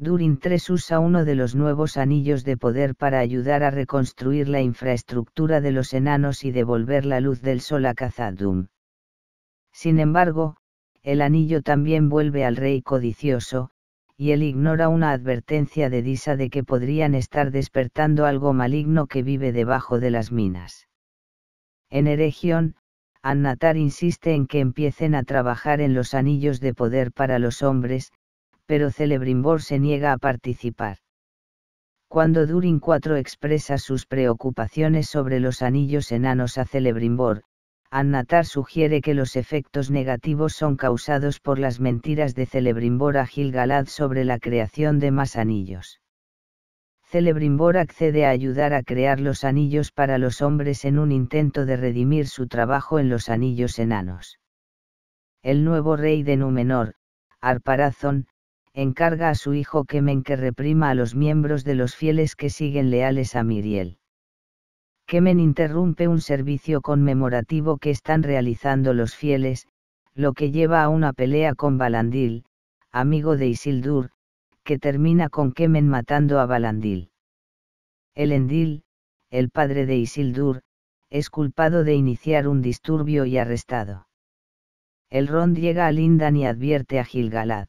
Durin III usa uno de los nuevos anillos de poder para ayudar a reconstruir la infraestructura de los enanos y devolver la luz del sol a Khazad-dûm. Sin embargo, el anillo también vuelve al rey codicioso, y él ignora una advertencia de Disa de que podrían estar despertando algo maligno que vive debajo de las minas. En Eregion, Annatar insiste en que empiecen a trabajar en los anillos de poder para los hombres, pero Celebrimbor se niega a participar. Cuando Durin IV expresa sus preocupaciones sobre los anillos enanos a Celebrimbor, Annatar sugiere que los efectos negativos son causados por las mentiras de Celebrimbor a Gilgalad sobre la creación de más anillos. Celebrimbor accede a ayudar a crear los anillos para los hombres en un intento de redimir su trabajo en los anillos enanos. El nuevo rey de Númenor, Arparazón, encarga a su hijo Kemen que reprima a los miembros de los fieles que siguen leales a Miriel. Kemen interrumpe un servicio conmemorativo que están realizando los fieles, lo que lleva a una pelea con Balandil, amigo de Isildur, que termina con Kemen matando a Balandil. Elendil, el padre de Isildur, es culpado de iniciar un disturbio y arrestado. El Rond llega a Lindan y advierte a Gilgalad.